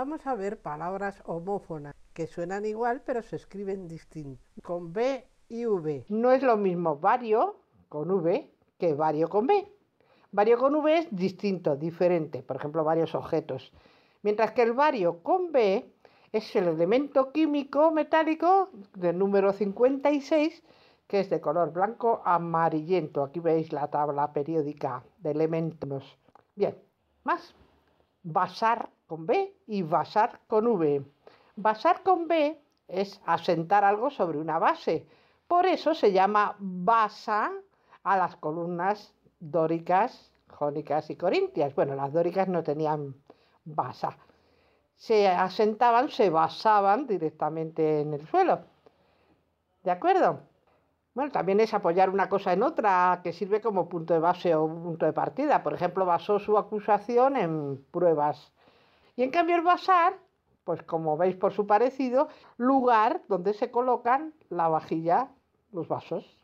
Vamos a ver palabras homófonas que suenan igual pero se escriben distinto, con B y V. No es lo mismo vario con V que vario con B. Vario con V es distinto, diferente, por ejemplo, varios objetos. Mientras que el vario con B es el elemento químico metálico del número 56 que es de color blanco amarillento. Aquí veis la tabla periódica de elementos. Bien, más basar con B y basar con V. Basar con B es asentar algo sobre una base. Por eso se llama basa a las columnas dóricas, jónicas y corintias. Bueno, las dóricas no tenían basa. Se asentaban, se basaban directamente en el suelo. ¿De acuerdo? Bueno, también es apoyar una cosa en otra que sirve como punto de base o punto de partida. Por ejemplo, basó su acusación en pruebas. Y en cambio el basar, pues como veis por su parecido, lugar donde se colocan la vajilla, los vasos.